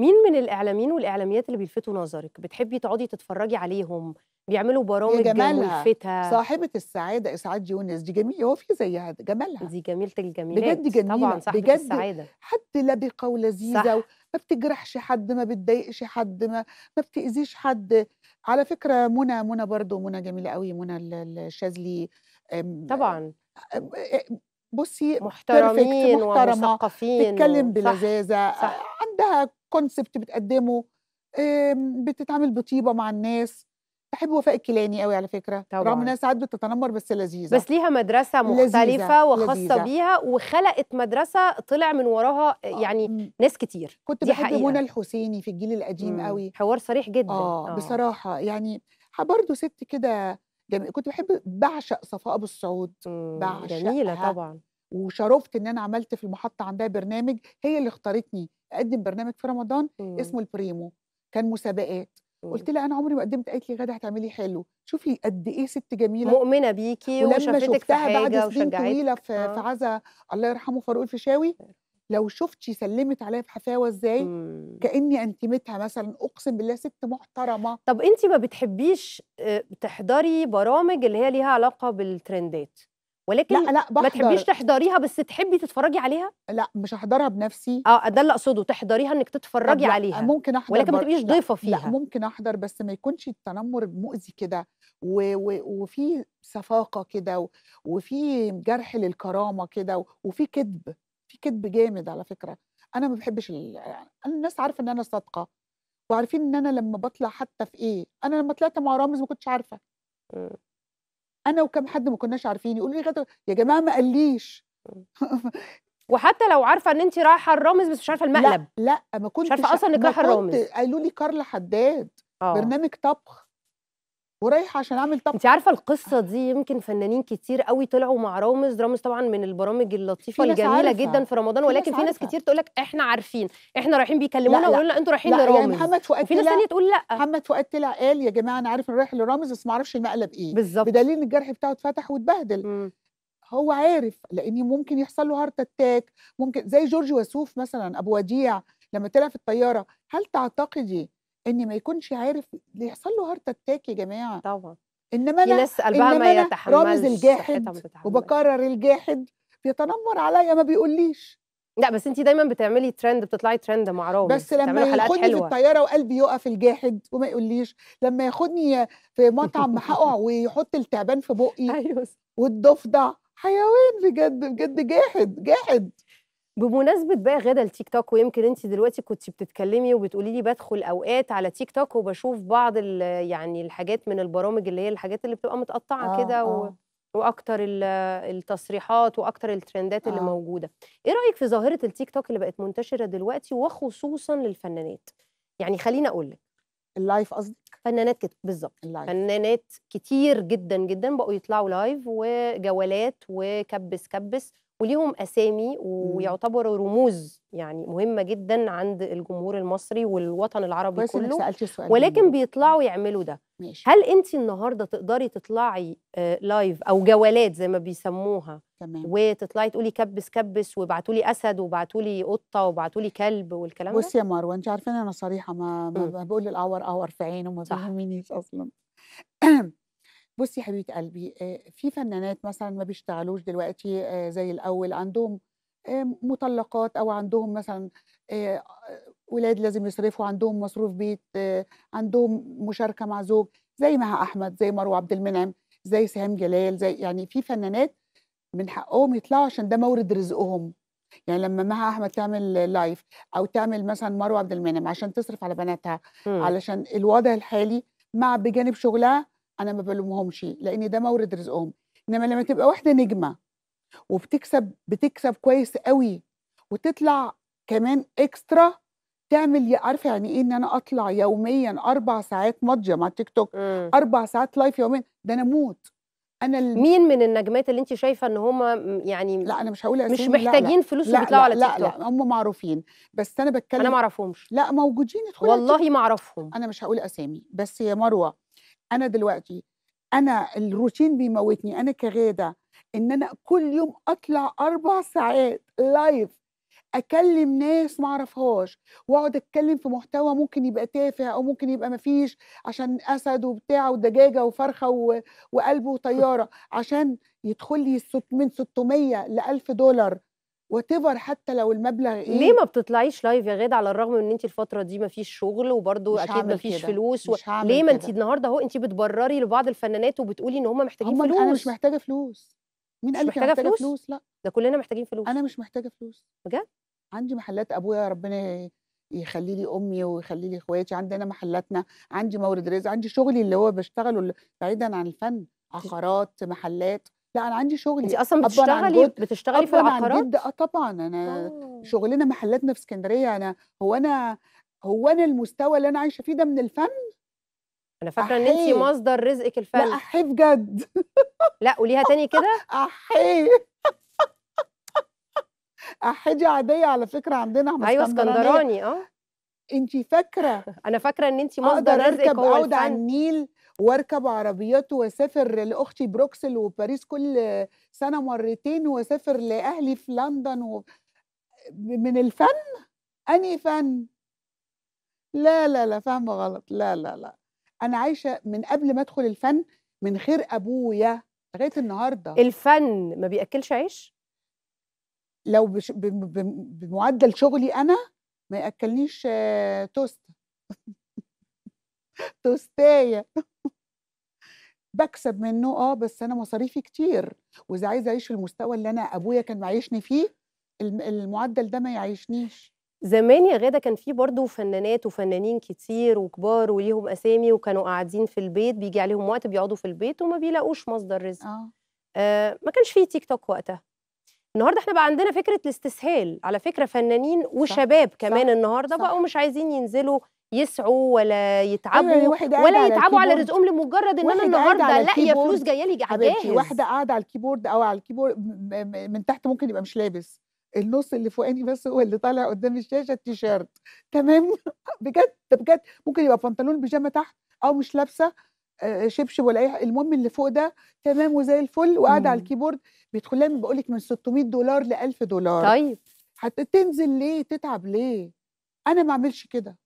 مين من الاعلاميين والاعلاميات اللي بيلفتوا نظرك بتحبي تقعدي تتفرجي عليهم بيعملوا برامج ملفتة صاحبة السعادة إسعاد يونس دي جميلة هو في زيها جمالها دي جميلة الجميلات بجد جميلة طبعا صاحبة بجد السعادة حد لبقة ولذيذة و... ما بتجرحش حد ما بتضايقش حد ما, ما بتأذيش حد على فكرة منى منى برضو منى جميلة قوي منى الشاذلي طبعا بصي محترمين محترمة ومثقفين بتتكلم بلذاذة عندها كونسبت بتقدمه بتتعامل بطيبه مع الناس بحب وفاء الكيلاني قوي على فكره طبعا. رغم انها ساعات بتتنمر بس لذيذه بس ليها مدرسه مختلفه لذيذة. وخاصه بيها وخلقت مدرسه طلع من وراها آه، يعني آه. ناس كتير كنت دي بحب منى الحسيني في الجيل القديم مم. قوي حوار صريح جدا آه. آه. بصراحه يعني برضه ست كده كنت بحب بعشق صفاء ابو السعود بعشقها جميله طبعا وشرفت ان انا عملت في المحطه عندها برنامج هي اللي اختارتني اقدم برنامج في رمضان مم. اسمه البريمو كان مسابقات مم. قلت لها انا عمري ما قدمت قالت لي غاده هتعملي حلو شوفي قد ايه ست جميله مؤمنه بيكي ولما شفتها بعد سنين طويله في, آه. في عزا الله يرحمه فاروق الفيشاوي لو شفتي سلمت عليا في حفاوه ازاي كاني انتمتها مثلا اقسم بالله ست محترمه طب انت ما بتحبيش آه، تحضري برامج اللي هي ليها علاقه بالترندات ولكن لا لا بحضر. ما تحبيش تحضريها بس تحبي تتفرجي عليها لا مش احضرها بنفسي اه ده اللي اقصده تحضريها انك تتفرجي عليها ممكن احضر ولكن ما تبقيش ضيفه فيها لا ممكن احضر بس ما يكونش التنمر مؤذي كده و... و... وفي صفاقه كده و... وفي جرح للكرامه كده وفي كذب في كذب جامد على فكره انا ما بحبش ال... الناس عارفه ان انا صادقه وعارفين ان انا لما بطلع حتى في ايه انا لما طلعت مع رامز ما كنتش عارفه انا وكم حد ما كناش عارفين يقولوا لي غدا يا جماعه ما قاليش وحتى لو عارفه ان انت رايحه الرامز بس مش عارفه المقلب لا لا ما كنتش مش عارفه اصلا انك رايحه الرامز قالوا لي كارلا حداد آه. برنامج طبخ ورايحه عشان اعمل طبق انت عارفه القصه دي يمكن فنانين كتير قوي طلعوا مع رامز رامز طبعا من البرامج اللطيفه الجميله عارفة. جدا في رمضان ولكن في ناس كتير تقول لك احنا عارفين احنا رايحين بيكلمونا ويقولوا لنا انتوا رايحين يعني لرامز يعني محمد فؤاد في ناس ثانيه تقول لا محمد فؤاد طلع قال يا جماعه انا عارف ان رايح لرامز بس ما اعرفش المقلب ايه بالظبط بدليل ان الجرح بتاعه اتفتح واتبهدل هو عارف لان ممكن يحصل له هارت اتاك ممكن زي جورج وسوف مثلا ابو وديع لما طلع في الطياره هل تعتقدي ان ما يكونش عارف يحصل له هارت اتاك يا جماعه طبعا انما انا انما أنا رامز الجاحد وبكرر الجاحد بيتنمر عليا ما بيقوليش لا بس انت دايما بتعملي ترند بتطلعي ترند مع رامز بس لما ياخدني في الطياره وقلبي يقف الجاحد وما يقوليش لما ياخدني في مطعم هقع ويحط التعبان في بقي ايوه والضفدع حيوان بجد بجد جاحد جاحد بمناسبه بقى غدا التيك توك ويمكن انت دلوقتي كنت بتتكلمي وبتقولي لي بدخل اوقات على تيك توك وبشوف بعض يعني الحاجات من البرامج اللي هي الحاجات اللي بتبقى متقطعه آه كده آه. واكتر التصريحات واكتر الترندات آه. اللي موجوده ايه رايك في ظاهره التيك توك اللي بقت منتشره دلوقتي وخصوصا للفنانات يعني خليني اقول لك اللايف قصدك فنانات كتير بالظبط فنانات كتير جدا جدا بقوا يطلعوا لايف وجولات وكبس كبس وليهم اسامي ويعتبروا رموز يعني مهمه جدا عند الجمهور المصري والوطن العربي كله سألت السؤال ولكن مني. بيطلعوا يعملوا ده ماشي. هل انت النهارده تقدري تطلعي لايف آه، او جولات زي ما بيسموها تمام وتطلعي تقولي كبس كبس وابعتوا لي اسد وابعتوا لي قطه وابعتوا لي كلب والكلام ده بصي يا مروه انت عارفين انا صريحه ما, ما بقول الاعور اعور في عينه ما بيهمنيش اصلا بصي حبيبه قلبي في فنانات مثلا ما بيشتغلوش دلوقتي زي الاول عندهم مطلقات او عندهم مثلا ولاد لازم يصرفوا عندهم مصروف بيت عندهم مشاركه مع زوج زي مها احمد زي مروه عبد المنعم زي سهام جلال زي يعني في فنانات من حقهم يطلعوا عشان ده مورد رزقهم يعني لما مها احمد تعمل لايف او تعمل مثلا مروه عبد المنعم عشان تصرف على بناتها إمم. علشان الوضع الحالي مع بجانب شغلها انا ما بلومهمش لان ده مورد رزقهم انما لما تبقى واحده نجمه وبتكسب بتكسب كويس قوي وتطلع كمان اكسترا تعمل عارفه يعني ايه ان انا اطلع يوميا اربع ساعات مضجه مع تيك توك م. اربع ساعات لايف يوميا ده انا موت انا الم... مين من النجمات اللي انت شايفه ان هم يعني لا انا مش هقول مش محتاجين لا لا. فلوس لا بيطلعوا على توك لا, لا هم معروفين بس انا بتكلم انا ما اعرفهمش لا موجودين والله ما اعرفهم انا مش هقول اسامي بس يا مروه انا دلوقتي انا الروتين بيموتني انا كغاده ان انا كل يوم اطلع اربع ساعات لايف اكلم ناس ما اعرفهاش واقعد اتكلم في محتوى ممكن يبقى تافه او ممكن يبقى ما فيش عشان اسد وبتاع ودجاجه وفرخه و... وقلب وطياره عشان يدخل لي من 600 ل 1000 دولار واتيفر حتى لو المبلغ ايه ليه ما بتطلعيش لايف يا غاده على الرغم ان انت الفتره دي ما فيش شغل وبرده اكيد ما فيش فلوس و... ليه ما انت النهارده اهو انت بتبرري لبعض الفنانات وبتقولي ان هم محتاجين هم فلوس انا مش محتاجه فلوس مين قال لك محتاجه, محتاجة فلوس؟, فلوس لا ده كلنا محتاجين فلوس انا مش محتاجه فلوس بجد عندي محلات ابويا ربنا يخلي لي امي ويخلي لي اخواتي عندنا محلاتنا عندي مورد رزق عندي شغلي اللي هو بشتغله بعيدا عن الفن عقارات محلات لا انا عندي شغل انت اصلا بتشتغلي بتشتغلي في العقارات؟ جد اه طبعا انا أوه. شغلنا محلاتنا في اسكندريه انا هو انا هو انا المستوى اللي انا عايشه فيه ده من الفن؟ انا فاكره ان انت مصدر رزقك الفن لا احي بجد لا قوليها تاني كده احي احي دي عاديه على فكره عندنا احنا ايوه اسكندراني اه انت فاكره انا فاكره ان انت مصدر رزقك هو الفن اقدر اركب على النيل واركب عربيات واسافر لاختي بروكسل وباريس كل سنه مرتين واسافر لاهلي في لندن و... من الفن اني فن لا لا لا فاهمه غلط لا لا لا انا عايشه من قبل ما ادخل الفن من خير ابويا لغايه النهارده الفن ما بياكلش عيش لو بش... ب... ب... بمعدل شغلي انا ما ياكلنيش آه، توست توستايه بكسب منه اه بس انا مصاريفي كتير واذا عايزه اعيش المستوى اللي انا ابويا كان معيشني فيه المعدل ده ما يعيشنيش زمان يا غاده كان في برضه فنانات وفنانين كتير وكبار وليهم اسامي وكانوا قاعدين في البيت بيجي عليهم وقت بيقعدوا في البيت وما بيلاقوش مصدر رزق آه. آه ما كانش في تيك توك وقتها النهارده احنا بقى عندنا فكره الاستسهال على فكره فنانين وشباب صح. كمان صح. النهارده صح. بقوا مش عايزين ينزلوا يسعوا ولا يتعبوا أيوة، واحد ولا يتعبوا على, على رزقهم لمجرد ان انا النهارده يا فلوس جايه لي جاهز واحده قاعده على الكيبورد او على الكيبورد من تحت ممكن يبقى مش لابس النص اللي فوقاني بس هو اللي طالع قدام الشاشه التيشيرت تمام بجد بجد ممكن يبقى بنطلون بيجامه تحت او مش لابسه آه، شبشب ولا اي المهم اللي فوق ده تمام وزي الفل وقاعده على الكيبورد بيدخل لها بقول لك من 600 دولار ل 1000 دولار طيب هتنزل ليه تتعب ليه انا ما اعملش كده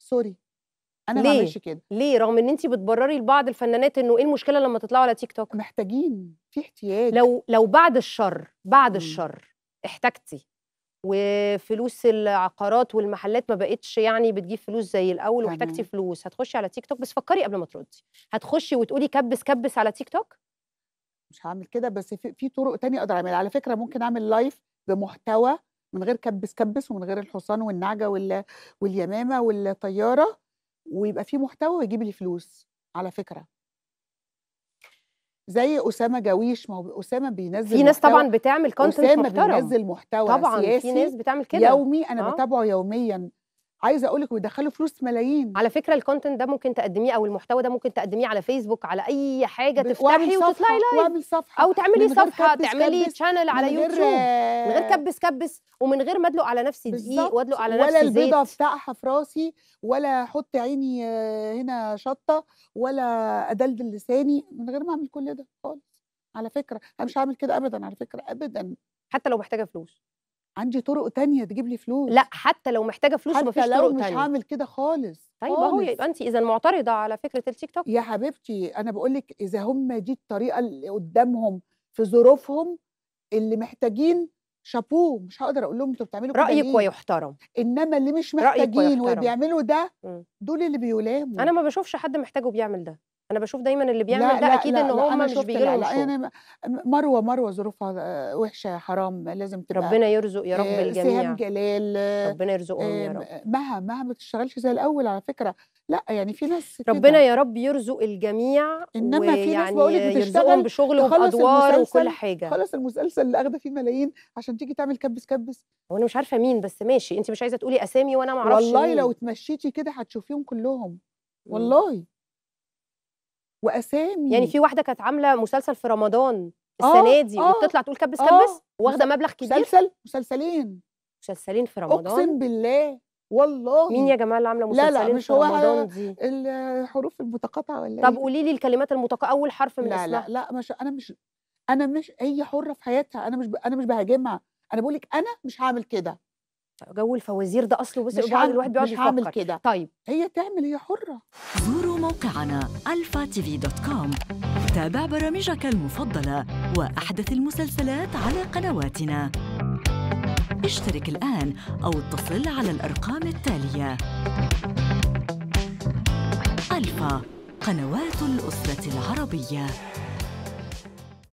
سوري انا ما بعملش كده ليه رغم ان انت بتبرري لبعض الفنانات انه ايه المشكله لما تطلعوا على تيك توك محتاجين في احتياج لو لو بعد الشر بعد م. الشر احتجتي وفلوس العقارات والمحلات ما بقتش يعني بتجيب فلوس زي الاول واحتجتي فلوس هتخشي على تيك توك بس فكري قبل ما تردي هتخشي وتقولي كبس كبس على تيك توك مش هعمل كده بس في, في طرق تانية اقدر اعملها على فكره ممكن اعمل لايف بمحتوى من غير كبس كبس ومن غير الحصان والنعجه وال... واليمامه والطياره ويبقى فيه محتوى ويجيب لي فلوس على فكره زي اسامه جاويش ما هو اسامه بينزل في ناس محتوى. طبعا بتعمل كونتنت اسامه بينزل محتوى طبعا سياسي في ناس بتعمل كده يومي انا آه. بتابعه يوميا عايزه اقول لك ويدخلوا فلوس ملايين على فكره الكونتنت ده ممكن تقدميه او المحتوى ده ممكن تقدميه على فيسبوك على اي حاجه تفتحي وتطلعي لايف واعمل صفحه او تعملي صفحه تعملي شانل على يوتيوب من غير كبس كبس ومن غير ما ادلق على نفسي دقيق وادلق على نفسي ولا ولا البيضه بتاعها في راسي ولا احط عيني آه، هنا شطه ولا ادلدل لساني من غير ما اعمل كل ده خالص على فكره انا مش هعمل كده ابدا على فكره ابدا حتى لو محتاجه فلوس عندي طرق تانية تجيب لي فلوس لا حتى لو محتاجه فلوس مفيش طرق تانية مش هعمل كده خالص طيب اهو يبقى انت اذا معترضه على فكره التيك توك يا حبيبتي انا بقول لك اذا هم دي الطريقه اللي قدامهم في ظروفهم اللي محتاجين شابوه مش هقدر اقول لهم انتوا بتعملوا كده رايك ويحترم انما اللي مش محتاجين وبيعملوا ده دول اللي بيلاموا انا ما بشوفش حد محتاجه بيعمل ده انا بشوف دايما اللي بيعمل لا ده لا اكيد لا ان هم مش بيجي لهم يعني مروه مروه ظروفها آه، وحشه حرام لازم تبقى ربنا يرزق يا رب آه، الجميع سهام جلال ربنا يرزقهم يا آه، رب مها مها ما بتشتغلش زي الاول على فكره لا يعني في ناس ربنا يا رب يرزق الجميع انما في ناس بقولك بتشتغل بشغل وادوار وكل حاجه خلص المسلسل اللي اخده فيه ملايين عشان تيجي تعمل كبس كبس هو انا مش عارفه مين بس ماشي انت مش عايزه تقولي اسامي وانا ما اعرفش والله مين. لو اتمشيتي كده هتشوفيهم كلهم والله واسامي يعني في واحده كانت عامله مسلسل في رمضان السنه آه دي آه وبتطلع تقول كبس آه كبس واخده مبلغ كبير مسلسل مسلسلين مسلسلين في رمضان اقسم بالله والله مين يا جماعه اللي عامله مسلسلين لا لا مش هو رمضان دي الحروف المتقاطعه ولا إيه؟ طب قولي لي الكلمات المتقاطعه اول حرف من لا اسمها لا لا مش انا مش انا مش هي حره في حياتها انا مش ب... انا مش بهاجمها انا بقول لك انا مش هعمل كده جو الفوازير ده اصله بس مش بعد الواحد بيقعد مش كده طيب هي تعمل هي حره زوروا موقعنا الفا تي في دوت كوم تابع برامجك المفضله واحدث المسلسلات على قنواتنا اشترك الان او اتصل على الارقام التاليه الفا قنوات الاسره العربيه